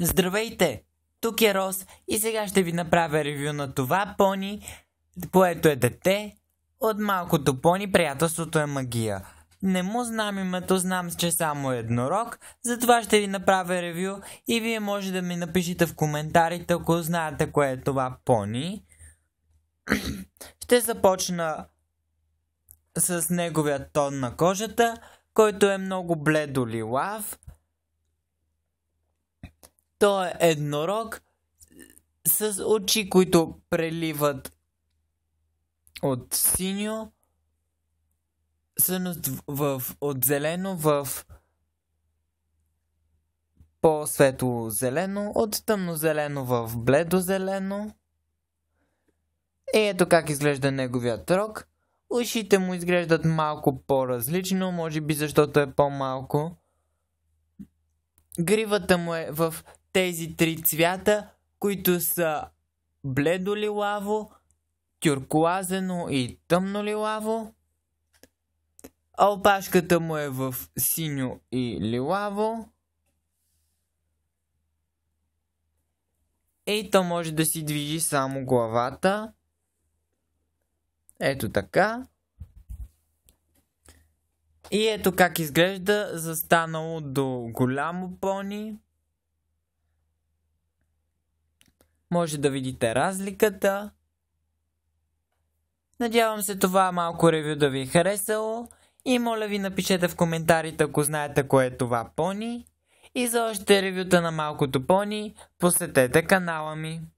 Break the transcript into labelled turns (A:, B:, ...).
A: Здравейте! Тук е Рос и сега ще ви направя ревю на това пони, което е дете. От малкото пони приятелството е магия. Не му знам името, знам, че е само е еднорог, затова ще ви направя ревю и вие може да ми напишете в коментарите, ако знаете кое е това пони. ще започна с неговия тон на кожата, който е много бледо лилав – той е еднорог с очи, които преливат от синьо всъщност в, от зелено в по-светло зелено, от тъмно зелено в бледо зелено. И ето как изглежда неговият рок. Ушите му изглеждат малко по-различно, може би защото е по-малко. Гривата му е в тези три цвята, които са бледо лилаво, тюркуазено и тъмно лилаво. А опашката му е в синьо и лилаво. И то може да си движи само главата. Ето така. И ето как изглежда застанало до голямо пони. Може да видите разликата. Надявам се това малко ревю да ви е харесало и моля ви напишете в коментарите ако знаете кое е това пони. И за още ревюта на малкото пони посетете канала ми.